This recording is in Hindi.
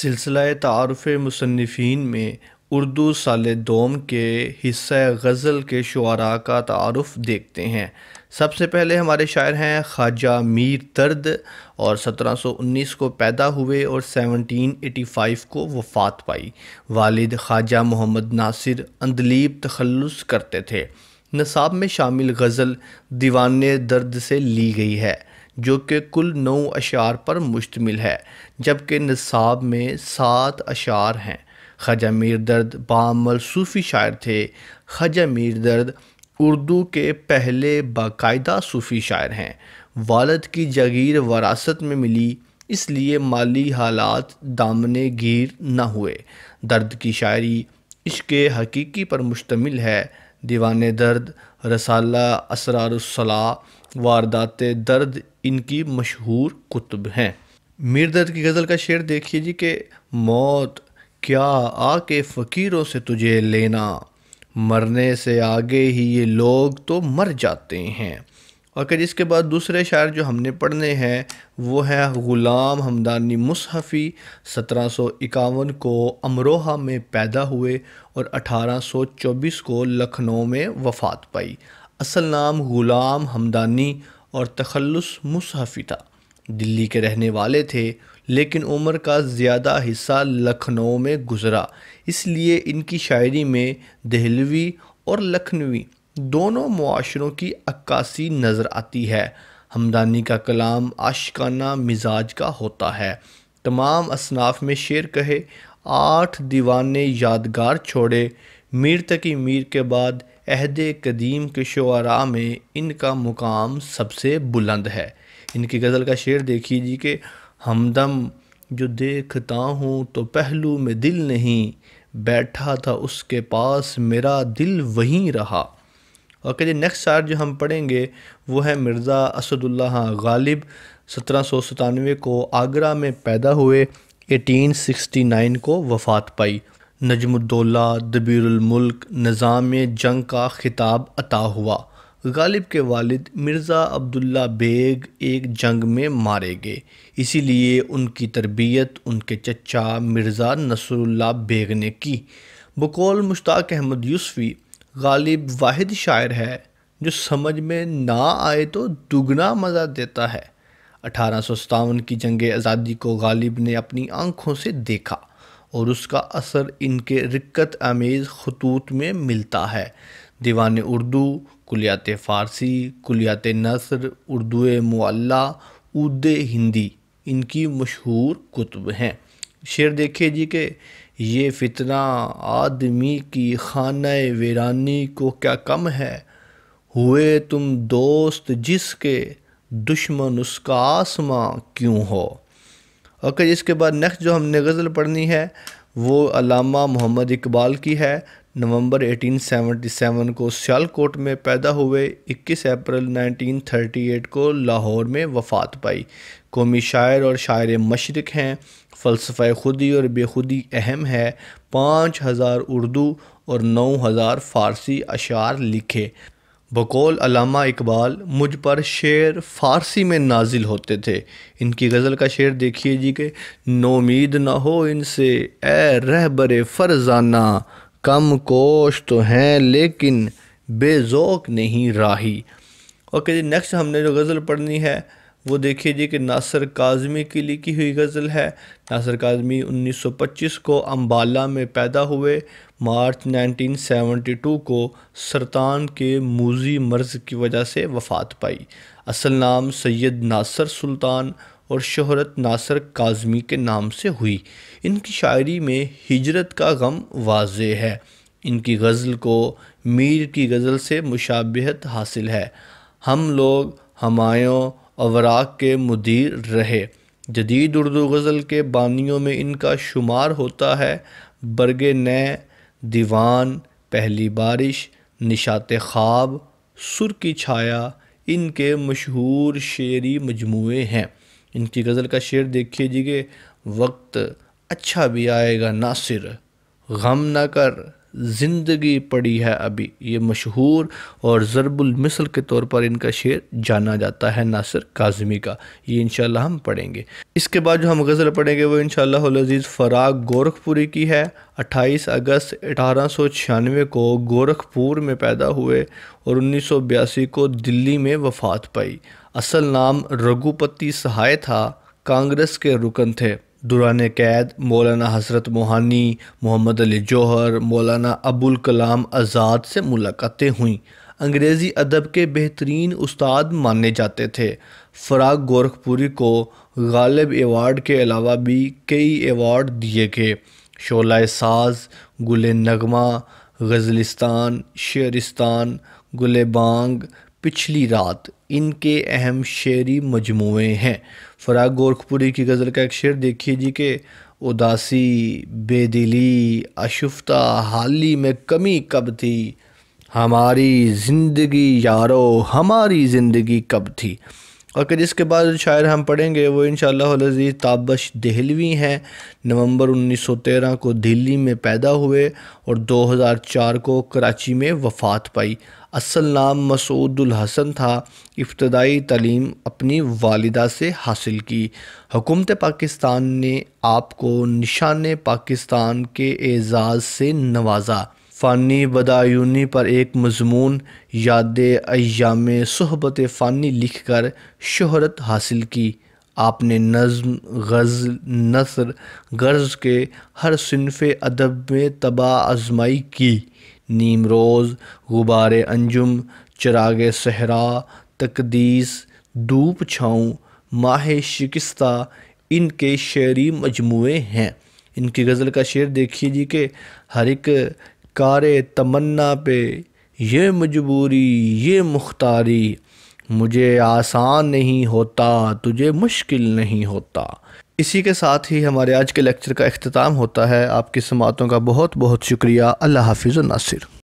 सिलसिला तारफ़ मुसनफ़ीन में उर्दू साल दोम के हिस्सा गज़ल के शुरा का तारफ़ देखते हैं सबसे पहले हमारे शायर हैं ख्वाजा मीर तर्द और 1719 को पैदा हुए और 1785 को वफात पाई वालिद ख्वाजा मोहम्मद नासिर अंदलीब तखलस करते थे नसाब में शामिल गज़ल दीवान दर्द से ली गई है जो कि कुल नौ अशार पर मुश्तमिल है जबकि नसाब में सात अशार हैं ख्वाजा मीर दर्द बामल सूफ़ी शायर थे ख्वाजा मीर दर्द उर्दू के पहले बाकायदा सूफ़ी शायर हैं वालद की जागीर वरासत में मिली इसलिए माली हालात दामने गिर न हुए दर्द की शायरी इश्क हकीकी पर मुश्तमिल है दीवान दर्द रसाला असरारसला वारदात दर्द इनकी मशहूर कुतुब हैं मीर दर्द की गज़ल का शेर देखिए जी कि मौत क्या आके फ़कीरों से तुझे लेना मरने से आगे ही ये लोग तो मर जाते हैं और इसके बाद दूसरे शायर जो हमने पढ़ने हैं वो है ग़ुलाम हमदानी मुसहफ़ी सत्रह सौ इक्यावन को अमरोहा में पैदा हुए और अठारह सौ चौबीस को लखनऊ में वफ़ात पाई असल नाम ग़ुलाम हमदानी और तखलस मुसहफ़ी था दिल्ली के रहने वाले थे लेकिन उम्र का ज़्यादा हिस्सा लखनऊ में गुजरा इसलिए इनकी शायरी में दहलवी और लखनवी दोनों मुआरों की अक्कासी नज़र आती है हमदानी का कलाम आशिकाना मिजाज का होता है तमाम असनाफ में शेर कहे आठ दीवाने यादगार छोड़े मीर तकी मीर के बाद अहद कदीम के शुरा में इनका मुकाम सबसे बुलंद है इनकी गज़ल का शेर देखिए जी कि हमदम जो देखता हूँ तो पहलू में दिल नहीं बैठा था उसके पास मेरा दिल वहीं रहा और कहते नेक्स्ट शायर जो हम पढ़ेंगे वो है मिर्ज़ा असदुल्ला गालिब सत्रह सौ सतानवे को आगरा में पैदा हुए एटीन सिक्सटी नाइन को वफ़ात पाई नजमुद्दौला मुल्क निज़ाम जंग का ख़िताब अता हुआ गालिब के वालिद मिर्ज़ा अब्दुल्ला बेग एक जंग में मारे गए इसीलिए उनकी तरबियत उनके चचा मिर्ज़ा नसरुल्ला बेग ने की बकौल मुश्ताक अहमद यूसफ़ी गालिब वाहिद शायर है जो समझ में ना आए तो दुगना मज़ा देता है अठारह सौ सतावन की जंग आज़ादी को गालिब ने अपनी आँखों से देखा और उसका असर इनके रिक्कत आमेज़ खतूत में मिलता है दीवान उर्दू कुलियात फ़ारसी कुलियात नसर उर्दू मुअल्ला उद हिंदी इनकी मशहूर कुतुब हैं शेर देखिए जी के ये फितना आदमी की खान वीरानी को क्या कम है हुए तुम दोस्त जिसके दुश्मन उसका आसमां क्यों हो ओके इसके बाद नेक्स्ट जो हमने गज़ल पढ़नी है वो अलामा मोहम्मद इकबाल की है नवंबर 1877 को सियालकोट में पैदा हुए 21 अप्रैल 1938 को लाहौर में वफ़ात पाई कौमी शायर और शायर मशरक हैं फ़लसफ़ा खुदी और बेखुदी अहम है पाँच हज़ार उर्दू और नौ हज़ार फ़ारसी अशार लिखे बकौल अलामा इकबाल मुझ पर शेर फ़ारसी में नाजिल होते थे इनकी गज़ल का शेर देखिए जी के नोमीद ना हो इनसे ए रह बरे फरजाना कम कोश तो हैं लेकिन बेजोक नहीं राही ओके जी नेक्स्ट हमने जो गज़ल पढ़नी है वो देखिए जी कि नासर काजमी की लिखी हुई गज़ल है नासर काजमी 1925 को अम्बाला में पैदा हुए मार्च 1972 को सरतान के मूजी मर्ज की वजह से वफ़ात पाई असल नाम सैयद नासर सुल्तान और शहरत नासर काजमी के नाम से हुई इनकी शायरी में हिजरत का गम वाज है इनकी गज़ल को मीर की गज़ल से मुशाबहत हासिल है हम लोग हमायों अवराक के मुदीर रहे जदीद उर्दू गज़ल के बानियों में इनका शुमार होता है बरग न दीवान पहली बारिश निशात ख्वाब सुर की छाया इनके मशहूर शेरी मजमू हैं इनकी गज़ल का शेर देखिए जी के वक्त अच्छा भी आएगा नासिर गम ना कर ज़िंदगी पड़ी है अभी ये मशहूर और ज़रबुलमिसल के तौर पर इनका शेर जाना जाता है नासिर काजमी का ये इन हम पढ़ेंगे इसके बाद जो हम गज़ल पढ़ेंगे वो इन लजीज़ फ़राग गोरखपुरी की है 28 अगस्त अठारह को गोरखपुर में पैदा हुए और उन्नीस को दिल्ली में वफ़ात पाई असल नाम रघुपति सहाय था कांग्रेस के रुकन थे दुरान कैद मौलाना हसरत मोहानी मोहम्मद अली जौहर मौलाना अबुल कलाम आज़ाद से मुलाकातें हुईं अंग्रेज़ी अदब के बेहतरीन उस्ताद माने जाते थे फ़राग गोरखपुरी को गालिब एवार्ड के अलावा भी कई एवार्ड दिए गए शोला साज गुल नगमा गज़लिस्तान शेरिस्तान गुल बांग पिछली रात इनके अहम शेरी मजमू हैं फ़राग गोरखपुरी की गज़ल का एक शेर देखिए जी के उदासी बेदिली अशुफ्ता हाली में कमी कब थी हमारी ज़िंदगी यारो हमारी ज़िंदगी कब थी अगर इसके बाद शायर हम पढ़ेंगे वो इन शजीज़ ताबश दहलवी हैं नवंबर 1913 को दिल्ली में पैदा हुए और 2004 को कराची में वफ़ात पाई असल नाम मसूदुल हसन था इब्तदाई तलीम अपनी वालदा से हासिल की हुकूमत पाकिस्तान ने आपको निशान पाकिस्तान के एज़ाज़ से नवाजा फ़ानी बदायूनी पर एक मजमून याद अयाम सहबत फ़ानी लिख कर शहरत हासिल की आपने नज़म गज़ल नसर गर्ज़ के हर सिनफ़ अदब में तबाह आजमाई की नीम रोज़ गुबार अंजुम चराग सहरा तकदीस धूप छाऊँ माह शिकस्ता इनके शेरी मजमू हैं इनकी गज़ल का शेर देखिए जी के हर एक कार तमन्ना पे ये मजबूरी ये मुख्तारी मुझे आसान नहीं होता तुझे मुश्किल नहीं होता इसी के साथ ही हमारे आज के लेक्चर का अख्ताम होता है आपकी समातों का बहुत बहुत शुक्रिया अल्लाह हाफिज़ नासिर